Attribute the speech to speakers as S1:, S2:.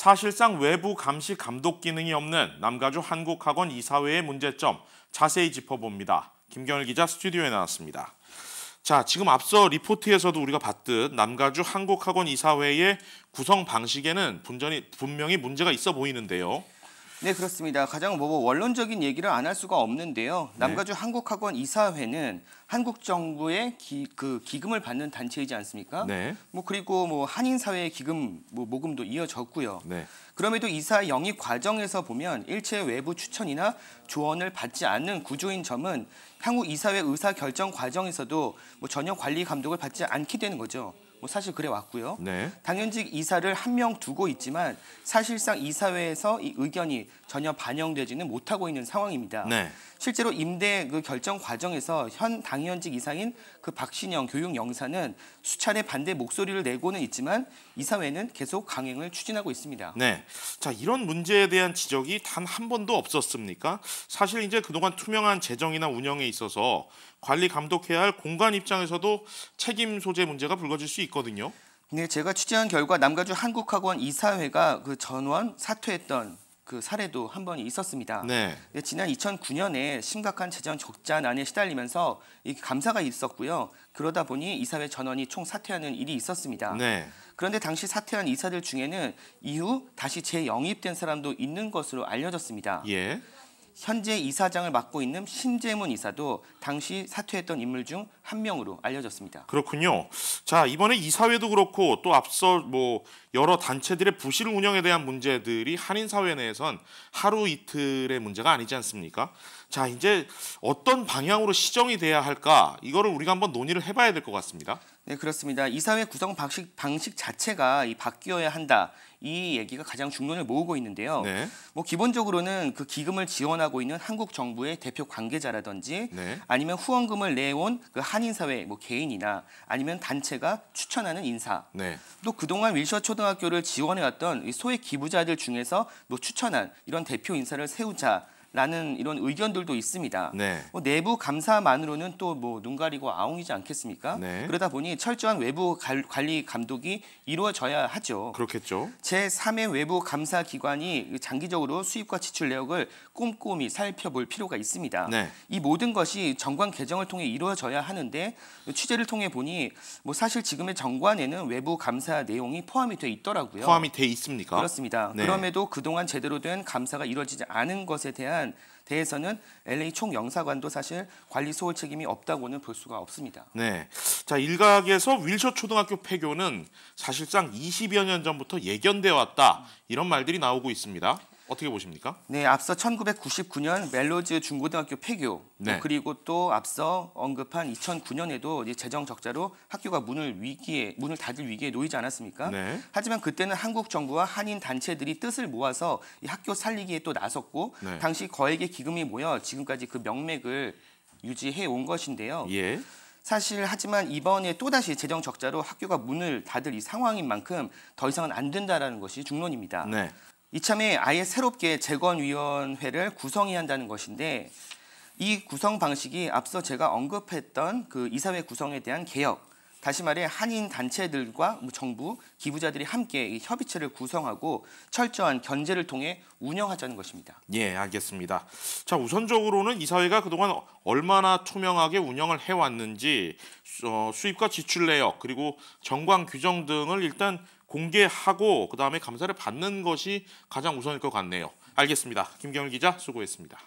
S1: 사실상 외부 감시 감독 기능이 없는 남가주 한국학원 이사회의 문제점 자세히 짚어봅니다. 김경일 기자 스튜디오에 나왔습니다. 자, 지금 앞서 리포트에서도 우리가 봤듯 남가주 한국학원 이사회의 구성 방식에는
S2: 분전이 분명히 문제가 있어 보이는데요. 네 그렇습니다. 가장 뭐, 뭐 원론적인 얘기를 안 할 수가 없는데요. 네. 남가주 네. 한국학원 이사회는 한국 정부의 기, 그 기금을 받는 단체이지 않습니까? 네. 뭐 그리고 뭐 한인 사회의 기금 뭐 모금도 이어졌고요. 네. 그럼에도 이사 영입 과정에서 보면 일체 외부 추천이나 조언을 받지 않는 구조인 점은 향후 이사회 의사 결정 과정에서도 뭐 전혀 관리 감독을 받지 않게 되는 거죠. 뭐 사실 그래 왔고요. 네. 당연직 이사를 한 명 두고 있지만 사실상 이사회에서 이 의견이 전혀 반영되지는 못하고 있는 상황입니다. 네. 실제로 임대 그 결정 과정에서 현 당연직 이사인 그 박신영 교육 영사는 수차례 반대 목소리를 내고는 있지만 이사회는 계속 강행을 추진하고 있습니다. 네. 자, 이런 문제에 대한 지적이 단 한 번도 없었습니까? 사실
S1: 이제 그동안 투명한 재정이나 운영에 있어서 관리 감독해야 할 공간 입장에서도
S2: 책임 소재 문제가 불거질 수있 있거든요. 네, 제가 취재한 결과 남가주 한국학원 이사회가 그 전원 사퇴했던 그 사례도 한 번 있었습니다. 네. 네, 지난 2009년에 심각한 재정 적자난에 시달리면서 이 감사가 있었고요. 그러다 보니 이사회 전원이 총 사퇴하는 일이 있었습니다. 네. 그런데 당시 사퇴한 이사들 중에는 이후 다시 재영입된 사람도 있는 것으로 알려졌습니다. 예. 현재 이사장을 맡고 있는 신재문 이사도 당시 사퇴했던 인물 중 한 명으로 알려졌습니다.
S1: 그렇군요. 자 이번에 이사회도 그렇고 또 앞서 뭐 여러 단체들의 부실 운영에 대한 문제들이 한인 사회 내에선 하루 이틀의 문제가 아니지 않습니까?
S2: 자 이제 어떤 방향으로 시정이 돼야 할까 이거를 우리가 한번 논의를 해봐야 될 것 같습니다. 네 그렇습니다. 이사회 구성 방식, 방식 자체가 이 바뀌어야 한다 이 얘기가 가장 중론을 모으고 있는데요. 네. 뭐 기본적으로는 그 기금을 지원하고 있는 한국 정부의 대표 관계자라든지 네. 아니면 후원금을 내온 그 한인 사회 뭐 개인이나 아니면 단체가 추천하는 인사 네. 또 그동안 윌셔 초등학교를 지원해왔던 소액 기부자들 중에서 뭐 추천한 이런 대표 인사를 세우자. 라는 이런 의견들도 있습니다. 네. 뭐 내부 감사만으로는 또 뭐 눈 가리고 아웅이지 않겠습니까? 네. 그러다 보니 철저한 외부 관리 감독이 이루어져야 하죠. 그렇겠죠. 제3의 외부 감사 기관이 장기적으로 수입과 지출 내역을 꼼꼼히 살펴볼 필요가 있습니다. 네. 이 모든 것이 정관 개정을 통해 이루어져야 하는데 취재를 통해 보니 뭐 사실 지금의 정관에는 외부 감사 내용이 포함이 돼 있더라고요. 포함이 돼 있습니까? 그렇습니다. 네. 그럼에도 그동안 제대로 된 감사가 이루어지지 않은 것에 대한 부분에만 대해서는 LA 총영사관도 사실 관리 소홀 책임이 없다고는 볼 수가 없습니다. 네. 자, 일각에서 윌셔 초등학교 폐교는 사실상 20여 년 전부터 예견돼 왔다.
S1: 이런 말들이 나오고 있습니다. 어떻게 보십니까? 네, 앞서
S2: 1999년 멜로즈 중고등학교 폐교 네. 그리고 또 앞서 언급한 2009년에도 재정 적자로 학교가 문을 위기에 문을 닫을 위기에 놓이지 않았습니까? 네. 하지만 그때는 한국 정부와 한인 단체들이 뜻을 모아서 이 학교 살리기에 또 나섰고 네. 당시 거액의 기금이 모여 지금까지 그 명맥을 유지해 온 것인데요. 예. 사실 하지만 이번에 또다시 재정 적자로 학교가 문을 닫을 이 상황인 만큼 더 이상은 안 된다라는 것이 중론입니다. 네. 이참에 아예 새롭게 재건위원회를 구성해야 한다는 것인데 이 구성 방식이 앞서 제가 언급했던 그 이사회 구성에 대한 개혁 다시 말해 한인 단체들과 뭐 정부, 기부자들이 함께 협의체를 구성하고 철저한 견제를 통해 운영하자는 것입니다.
S1: 예, 알겠습니다. 자, 우선적으로는 이 사회가 그동안 얼마나 투명하게 운영을 해왔는지 어, 수입과 지출 내역 그리고 정관 규정 등을 일단 공개하고 그다음에 감사를 받는 것이 가장 우선일 것 같네요. 알겠습니다. 김경일 기자 수고했습니다.